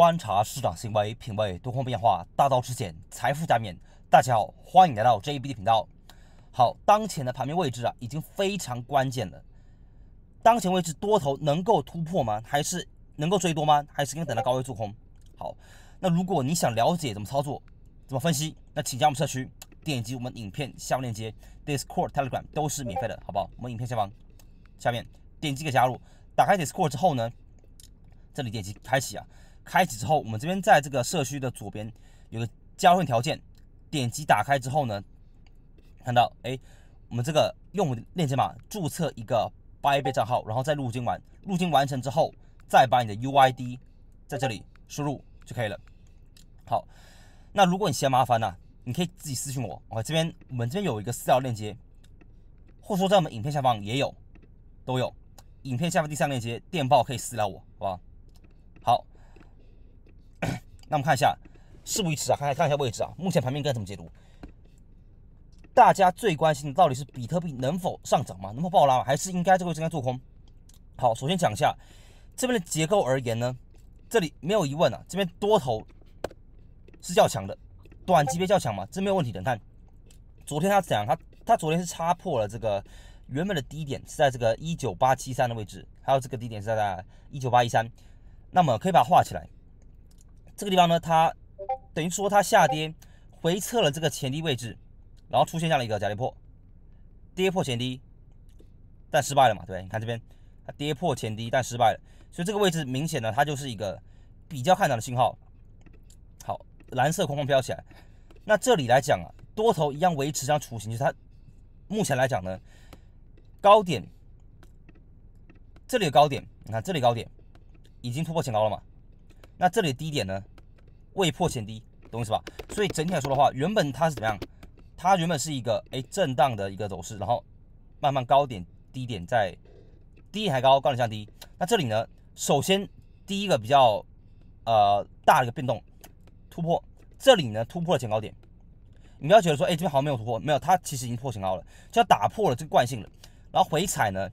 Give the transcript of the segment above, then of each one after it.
观察市场行为，品味多空变化，大道至简，财富加冕。大家好，欢迎来到 JBD 频道。好，当前的盘面位置啊，已经非常关键了。当前位置多头能够突破吗？还是能够追多吗？还是应该等到高位做空？好，那如果你想了解怎么操作，怎么分析，那请加我们社区，点击我们影片下方链接，Discord、Telegram 都是免费的，好不好？我们影片下方下面点击一个加入，打开 Discord 之后呢，这里点击开启啊。开启之后，我们这边在这个社区的左边有个交换条件，点击打开之后呢，看到哎，我们这个用我的链接码注册一个八 A 倍账号，然后再入金完，入金完成之后再把你的 UID 在这里输入就可以了。好，那如果你嫌麻烦呢，你可以自己私信我，我这边我们这边有一个私聊链接，或说在我们影片下方也有，都有影片下方第三链接电报可以私聊我，好吧？那我们看一下，事不宜迟啊，看看看一下位置啊。目前盘面该怎么解读？大家最关心的到底是比特币能否上涨吗？能否暴拉吗？还是应该这个位置应该做空？好，首先讲一下这边的结构而言呢，这里没有疑问啊，这边多头是较强的，短级别较强嘛，这没有问题。的。你看，昨天他讲他他昨天是插破了这个原本的低点是在这个一九八七三的位置，还有这个低点是在一九八一三，那么可以把它画起来。这个地方呢，它等于说它下跌回撤了这个前低位置，然后出现了一个假跌破，跌破前低，但失败了嘛，对对？你看这边它跌破前低，但失败了，所以这个位置明显呢，它就是一个比较看涨的信号。好，蓝色框框飘起来。那这里来讲啊，多头一样维持这样雏形，就是它目前来讲呢，高点，这里的高点，你看这里高点已经突破前高了嘛？那这里低点呢未破前低，懂我意思吧？所以整体来说的话，原本它是怎么样？它原本是一个哎震荡的一个走势，然后慢慢高点低点在低还高，高点降低。那这里呢，首先第一个比较呃大的一个变动突破，这里呢突破了前高点。你不要觉得说哎这边好像没有突破，没有，它其实已经破前高了，就要打破了这个惯性了。然后回踩呢，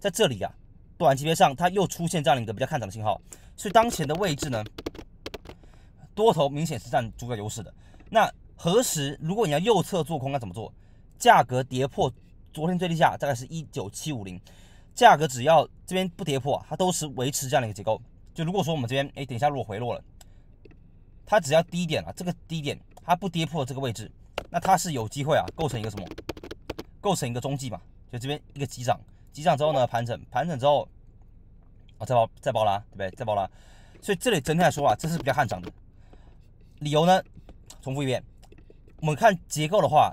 在这里呀。短级别上，它又出现这样的一个比较看涨的信号，所以当前的位置呢，多头明显是占主导优势的。那何时如果你要右侧做空，该怎么做？价格跌破昨天最低价大概是一九七五零，价格只要这边不跌破啊，它都是维持这样的一个结构。就如果说我们这边哎，等一下如果回落了，它只要低点啊，这个低点它不跌破这个位置，那它是有机会啊，构成一个什么？构成一个中继嘛，就这边一个急涨。击涨之后呢？盘整，盘整之后啊，再包，再包拉，对不对？再包拉，所以这里整体来说啊，这是比较悍涨的。理由呢？重复一遍，我们看结构的话，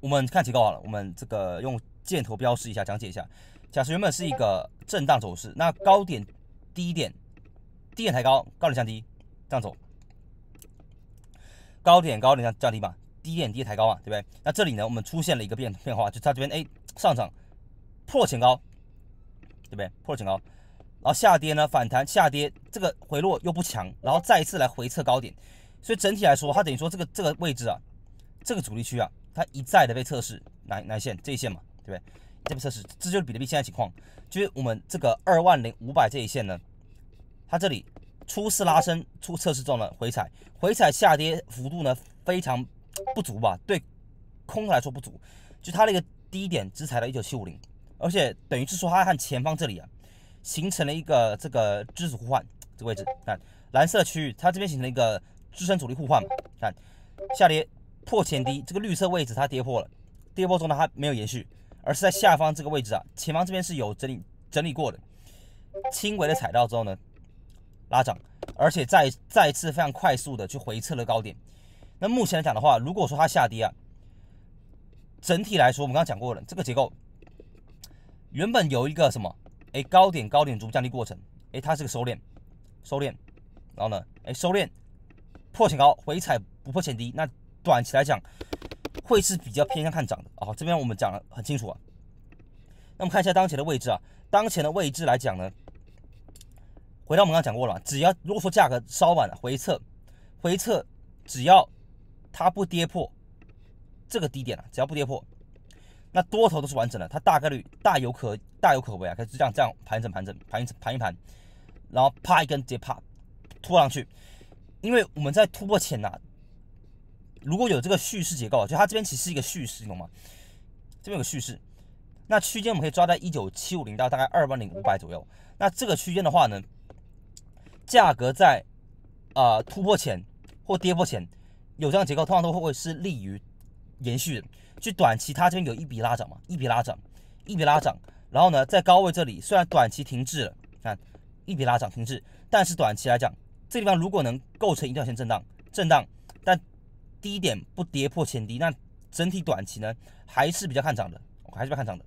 我们看结构好了，我们这个用箭头标示一下，讲解一下。假设原本是一个震荡走势，那高点低点，低点抬高，高点降低，这样走。高点高点降降低嘛，低点低抬高嘛，对不对？那这里呢，我们出现了一个变变化，就它这边哎上涨。破了前高，对不对？破了前高，然后下跌呢？反弹下跌，这个回落又不强，然后再一次来回测高点。所以整体来说，它等于说这个这个位置啊，这个阻力区啊，它一再的被测试，哪哪线？这一线嘛，对不对？这个测试，这就是比特币现在情况，就是我们这个二万零五百这一线呢，它这里初次拉升初测试中了，回踩，回踩下跌幅度呢非常不足吧？对空来说不足，就它那个低点只踩到一九七五零。而且等于，是说它和前方这里啊，形成了一个这个支撑互换这个位置。看蓝色区域，它这边形成了一个支撑阻力互换嘛。看下跌破前低，这个绿色位置它跌破了，跌破中呢它没有延续，而是在下方这个位置啊，前方这边是有整理整理过的，轻微的踩到之后呢拉涨，而且再再次非常快速的去回撤了高点。那目前来讲的话，如果说它下跌啊，整体来说我们刚刚讲过了这个结构。原本有一个什么？哎，高点高点逐步降低过程，哎，它是个收敛，收敛，然后呢，哎，收敛，破前高回踩不破前低，那短期来讲会是比较偏向看涨的。哦。这边我们讲的很清楚啊。那我们看一下当前的位置啊，当前的位置来讲呢，回到我们刚讲过了，只要如果说价格稍晚回撤，回撤只要它不跌破这个低点了，只要不跌破。那多头都是完整的，它大概率大有可大有可为啊！可以这样这样盘整盘整盘一盘一盘，然后啪一根直接啪突上去。因为我们在突破前呐，如果有这个叙事结构，就它这边其实是一个叙事懂吗？这边有个叙事。那区间我们可以抓在一九七五零到大概二万零五百左右。那这个区间的话呢，价格在啊突破前或跌破前有这样结构，通常都会是利于延续的。就短期它这边有一笔拉涨嘛，一笔拉涨，一笔拉涨，然后呢，在高位这里虽然短期停滞了，看一笔拉涨停滞，但是短期来讲，这地方如果能构成一条线震荡，震荡，但低点不跌破前低，那整体短期呢还是比较看涨的，还是比较看涨的，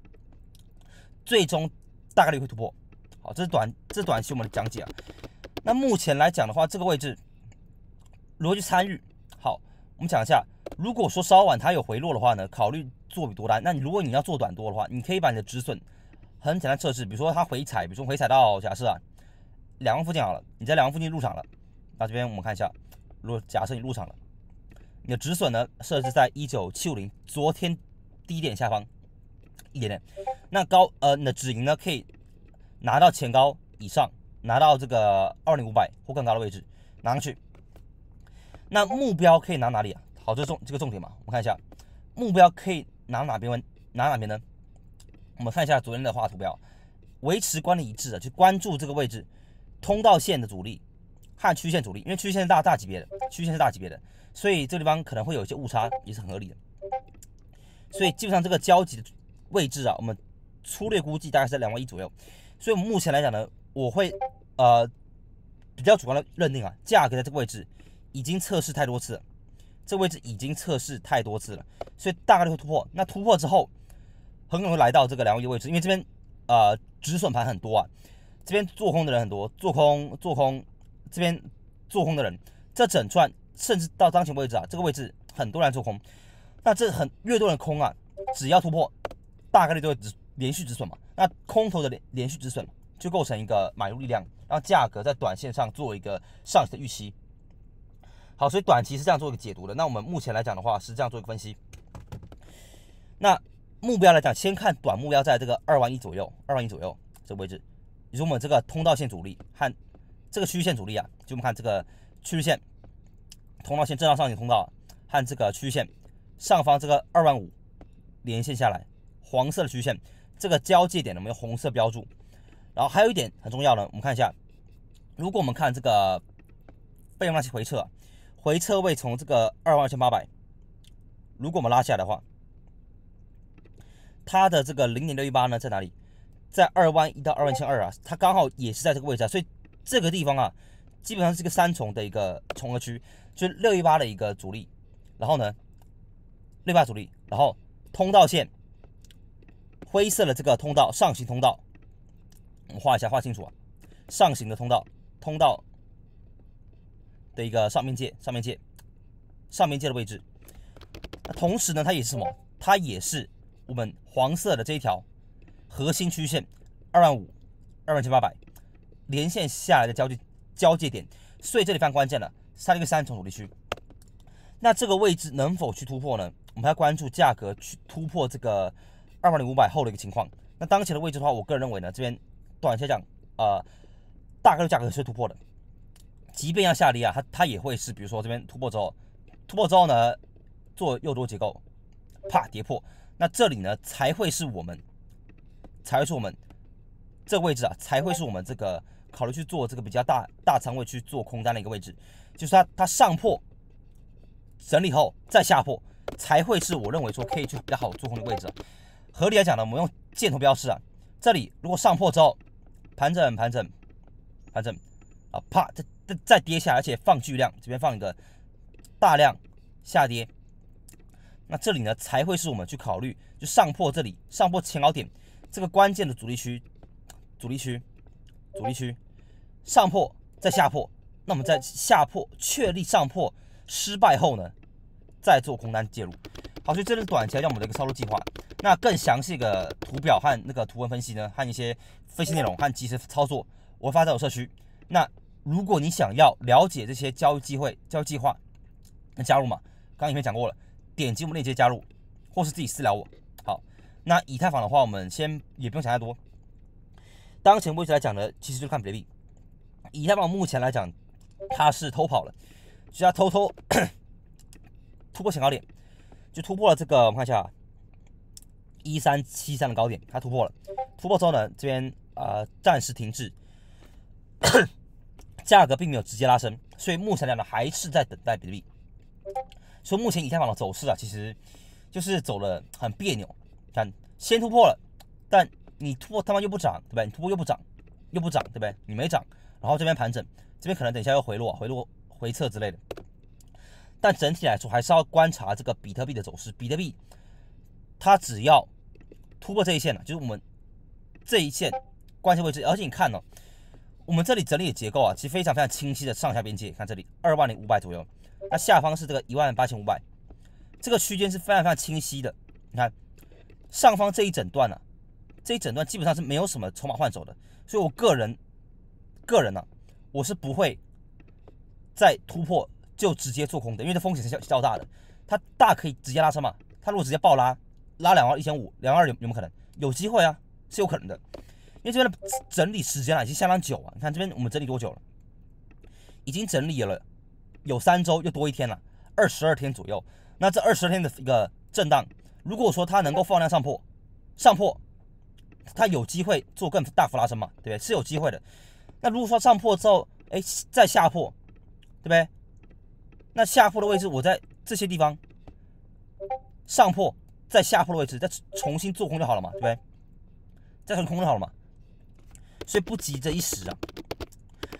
最终大概率会突破。好，这是短这是短期我们的讲解啊。那目前来讲的话，这个位置逻辑参与。我们讲一下，如果说稍晚它有回落的话呢，考虑做多单。那如果你要做短多的话，你可以把你的止损很简单测试，比如说它回踩，比如说回踩到假设啊两万附近好了，你在两万附近入场了。那这边我们看一下，如果假设你入场了，你的止损呢设置在一九七五零昨天低点下方一点点。那高呃，你的止盈呢可以拿到前高以上，拿到这个二零五百或更高的位置拿上去。那目标可以拿哪里啊？好，这重这个重点嘛，我们看一下，目标可以拿哪边拿哪边呢？我们看一下昨天的画图标，维持观点一致的，就关注这个位置通道线的阻力和曲线阻力，因为曲线是大大级别的，曲线是大级别的，所以这地方可能会有一些误差，也是很合理的。所以基本上这个交集的位置啊，我们粗略估计大概是在两万一左右。所以我们目前来讲呢，我会呃比较主观的认定啊，价格在这个位置。已经测试太多次了，这位置已经测试太多次了，所以大概率会突破。那突破之后，很可能来到这个两万一的位置，因为这边呃止损盘很多啊，这边做空的人很多，做空做空，这边做空的人，这整串甚至到当前位置啊，这个位置很多人做空，那这很越多人空啊，只要突破，大概率都会止，连续止损嘛。那空头的连续止损就构成一个买入力量，让价格在短线上做一个上行的预期。好，所以短期是这样做一个解读的。那我们目前来讲的话，是这样做一个分析。那目标来讲，先看短目标，在这个二万一左右，二万一左右这个位置。如果我们这个通道线阻力和这个趋势线阻力啊，就我们看这个趋势线、通道线震荡上行通道和这个域线上方这个二万五连线下来，黄色的域线这个交界点，我们用红色标注。然后还有一点很重要的，我们看一下，如果我们看这个用纳奇回撤。回撤位从这个二万一千八百，如果我们拉下来的话，它的这个零点六一八呢在哪里？在二万一到二万一千二啊，它刚好也是在这个位置啊。所以这个地方啊，基本上是个三重的一个重合区，就是六一八的一个阻力，然后呢，六八阻力，然后通道线，灰色的这个通道上行通道，我们画一下画清楚啊，上行的通道，通道。的一个上面界，上面界，上面界的位置。那同时呢，它也是什么？它也是我们黄色的这一条核心区线，二万五，二万七八百连线下来的交界交界点。所以这里非常关键了，它一个三重阻力区。那这个位置能否去突破呢？我们要关注价格去突破这个二万零五百后的一个情况。那当前的位置的话，我个人认为呢，这边短线讲，呃，大概率价格是突破的。即便要下跌啊，它它也会是，比如说这边突破之后，突破之后呢，做右多结构，啪跌破，那这里呢才会是我们，才会是我们这个位置啊，才会是我们这个考虑去做这个比较大大仓位去做空单的一个位置，就是它它上破整理后再下破，才会是我认为说可以去比较好做空的位置。合理来讲呢，我们用箭头标示啊，这里如果上破之后，盘整盘整盘整啊，啪这。再再跌下，而且放巨量，这边放一个大量下跌，那这里呢才会是我们去考虑，就上破这里，上破前高点这个关键的阻力区，阻力区，阻力区，上破再下破，那我们在下破确立上破失败后呢，再做空单介入。好，所以这是短期讲我们的一个操作计划。那更详细的图表和那个图文分析呢，和一些分析内容和及时操作，我会发在我社区。那。如果你想要了解这些交易机会、交易计划，那加入嘛。刚刚已经讲过了，点击我们链接加入，或是自己私聊我。好，那以太坊的话，我们先也不用想太多。当前位置来讲呢，其实就看比特币。以太坊目前来讲，它是偷跑了，就它偷偷 突破前高点，就突破了这个，我们看一下一三七三的高点，它突破了，突破之后呢，这边啊暂时停滞。价格并没有直接拉升，所以目前来讲还是在等待比特币。说目前以太坊的走势啊，其实就是走了很别扭，看先突破了，但你突破他妈又不涨，对吧？你突破又不涨，又不涨，对不对？你没涨，然后这边盘整，这边可能等一下又回落、回落、回撤之类的。但整体来说，还是要观察这个比特币的走势。比特币它只要突破这一线了，就是我们这一线关键位置，而且你看呢。我们这里整理的结构啊，其实非常非常清晰的上下边界。看这里，二万零五百左右，那下方是这个一万八千五百，这个区间是非常非常清晰的。你看，上方这一整段呢，这一整段基本上是没有什么筹码换手的。所以我个人，个人呢，我是不会再突破就直接做空的，因为这风险是较较大的。它大可以直接拉车嘛？它如果直接爆拉，拉两万一千五、两万二有有没有可能？有机会啊，是有可能的。因为这边的整理时间啊已经相当久了。你看这边我们整理多久了？已经整理了有三周又多一天了，二十二天左右。那这二十二天的一个震荡，如果说它能够放量上破，上破，它有机会做更大幅拉升嘛，对不对？是有机会的。那如果说上破之后，哎，再下破，对不对？那下破的位置，我在这些地方上破再下破的位置再重新做空就好了嘛，对不对？再做空就好了嘛。所以不急这一时啊，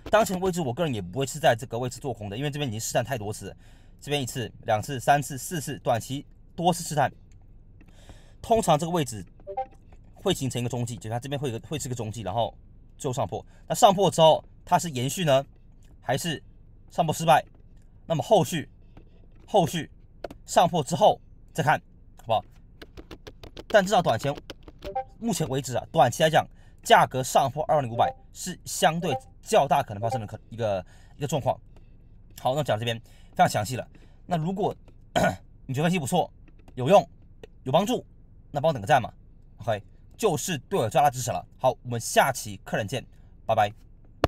当前的位置，我个人也不会是在这个位置做空的，因为这边已经试探太多次，这边一次、两次、三次、四次，短期多次试探，通常这个位置会形成一个中继，就它这边会会是个中继，然后最后上破。那上破之后，它是延续呢，还是上破失败？那么后续，后续上破之后再看，好不好？但至少短前目前为止啊，短期来讲。价格上破二万零五百是相对较大可能发生的可一个一个状况。好，那讲到这边非常详细了。那如果你觉得分析不错、有用、有帮助，那帮我点个赞嘛，OK，就是对我最大的支持了。好，我们下期客人见，拜拜。